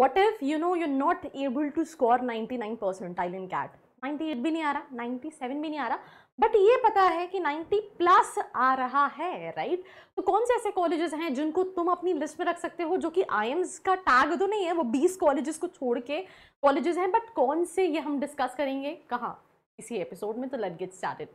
what if you know you're not able to score 99 percentile in CAT 98 भी नहीं आ रहा 97 भी नहीं आ रहा बट ये पता है कि 90 प्लस आ रहा है राइट right? तो कौन से ऐसे कॉलेजेस हैं जिनको तुम अपनी लिस्ट में रख सकते हो जो कि आईएम्स का टैग तो नहीं है वो 20 कॉलेजेस को छोड़ के कॉलेजेस हैं बट कौन से ये हम डिस्कस करेंगे कहाँ इसी एपिसोड में तो let get started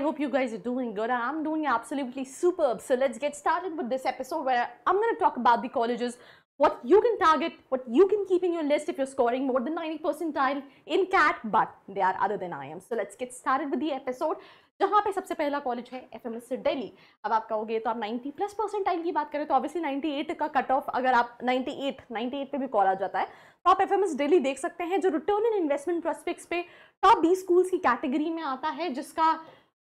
I hope you guys doing good I am doing absolutely superb so let's get started with this episode where I am gonna talk about the colleges what you can target what you can keep in your list if you are scoring more than 90 percentile in CAT but they are other than I am so let's get started with the episode जहाँ पे सबसे पहला college है F Delhi अब आप कहोगे तो आप 90 प्लस परसेंट की बात करें तो ऑब्वियसली 98 का कट ऑफ अगर आप 98 98 पे भी कॉल आ जाता है तो आप एफ दिल्ली देख सकते हैं जो रिटर्न इन इन्वेस्टमेंट प्रोस्पेक्ट्स पे टॉप बी स्कूल्स की कैटेगरी में आता है जिसका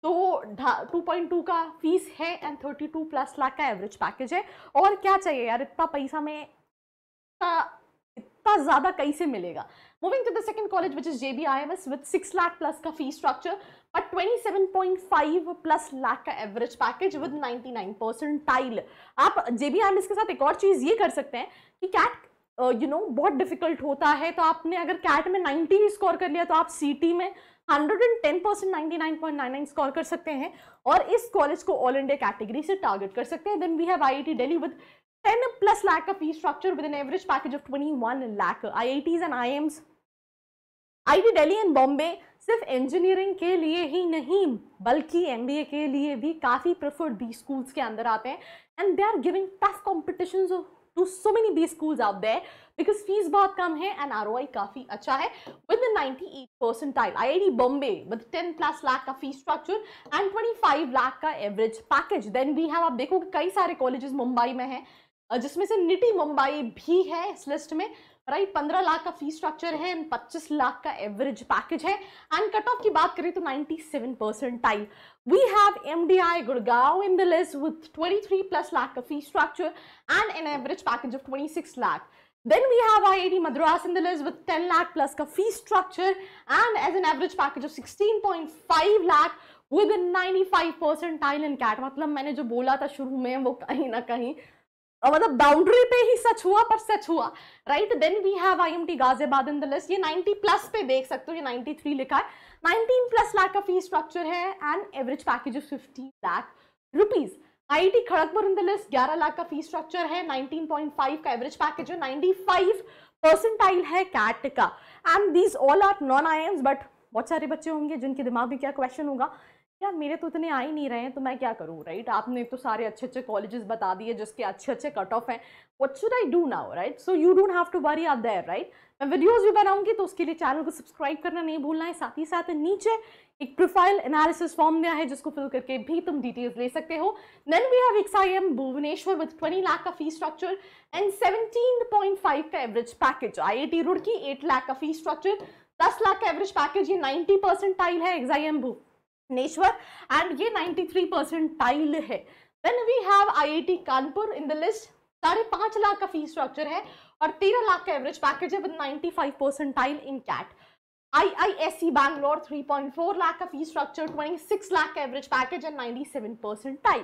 तो टू पॉइंट टू का फीस है and thirty two plus lakh का एवरेज पैकेज है और क्या चाहिए यार इतना पैसा में इतना इतना ज़्यादा कहीं से मिलेगा moving to the second college which is J B I M S with six lakh plus का fees structure but twenty seven point five plus lakh का average package with ninety nine percentile आप J B I M S के साथ एक और चीज़ ये कर सकते हैं कि कैट यू नो बहुत डिफिकल्ट होता है तो आपने अगर कैट में 90 भी स्कोर कर लिया तो आप सी में 110 99.99 स्कोर कर सकते हैं और इस कॉलेज को ऑल इंडिया कैटेगरी से टारगेट कर सकते हैं then we have IIT Delhi with 10 plus lakh का fee structure with an average package of 21 lakh IITs and IIMs, IIT Delhi and Bombay सिर्फ इंजीनियरिंग के लिए ही नहीं बल्कि एमबीए के लिए भी काफ़ी प्रेफर्ड बी स्कूल्स के अंदर आते हैं and they are giving tough competition to so many B school out there because fees बहुत कम है एंड आर ओ आई काफ़ी अच्छा है with the I I T Bombay with ten plus lakh का fees structure and twenty five lakh का average package then we have आप देखो कई सारे कॉलेजेस मुंबई में हैं जिसमें से निटी मुंबई भी है इस लिस्ट में राइट पंद्रह लाख का फी स्ट्रक्चर है एंड पच्चीस लाख का एवरेज पैकेज है एंड कट ऑफ की बात करें तो ninety seven percentile we have M D I Gurgaon in the list with twenty three plus lakh का fee structure and an average package of twenty six lakh Then we have IIT Madras in the list with 10 lakh plus ka fee structure and as an average package of 16.5 lakh with a 95 percentile in CAT. मतलब मैंने जो बोला था शुरू में वो कहीं ना कहीं और मतलब बाउंड्री पे ही सच हुआ पर सच हुआ right then we have IMT Ghaziabad in the list ये 90 प्लस पे देख सकते हो ये 93 लिखा है 19 प्लस लाख का फी स्ट्रक्चर है and average package of 50 lakh rupees IT Kharagpur in the list 11 lakh का फी स्ट्रक्चर है 19.5 का एवरेज पैकेज है 95 परसेंटाइल है कैट का and these all are non IIMs but बहुत सारे बच्चे होंगे जिनके दिमाग में क्या क्वेश्चन होगा यार मेरे तो इतने आ ही नहीं रहे हैं तो मैं क्या करूँ राइट आपने तो सारे अच्छे अच्छे कॉलेजेस बता दिए जिसके अच्छे अच्छे कट ऑफ हैं what should I do now right so you don't have to worry आप देयर राइट मैं वीडियोज़ भी बनाऊंगी तो उसके लिए चैनल को सब्सक्राइब करना नहीं भूलना है साथ ही साथ नीचे एक प्रोफाइल एनालिसिस फॉर्म दिया है जिसको फिल करके भी तुम डिटेल्स ले सकते हो then we have XIM Bhubaneswar with 20 lakh का फी स्ट्रक्चर एंड 17.5 का average package IIT Roorkee 8 lakh का फी स्ट्रक्चर 10 लाख का एवरेज पैकेज ये 90 परसेंटाइल है एक्साईएम भुव नेश्वर एंड ये 93 परसेंट टाइल है then we have IIT Kanpur in the list साढ़े पाँच लाख का फीस स्ट्रक्चर है और तेरह लाख का एवरेज पैकेज है with 95 percentile in CAT IISc Bangalore 3.4 lakh का फी स्ट्रक्चर 26 लाख का average package and 97 percentile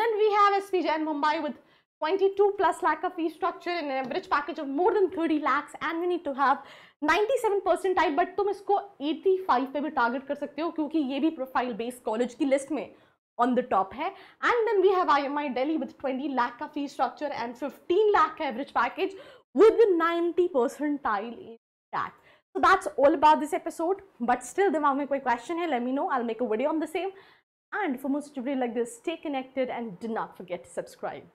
then we have SP Jain Mumbai with 22 plus lakh of fee structure in an average package of more than 30 lakhs and you need to have 97 percentile but tum isko 85 pe bhi target kar sakte ho kyunki ye bhi profile based college ki list mein on the top hai and then we have IMI Delhi with 20 lakh of fee structure and 15 lakh average package with 90 percentile in that so that's all about this episode but still the mein koi question hai let me know i'll make a video on the same and for more stupid like this stay connected and do not forget to subscribe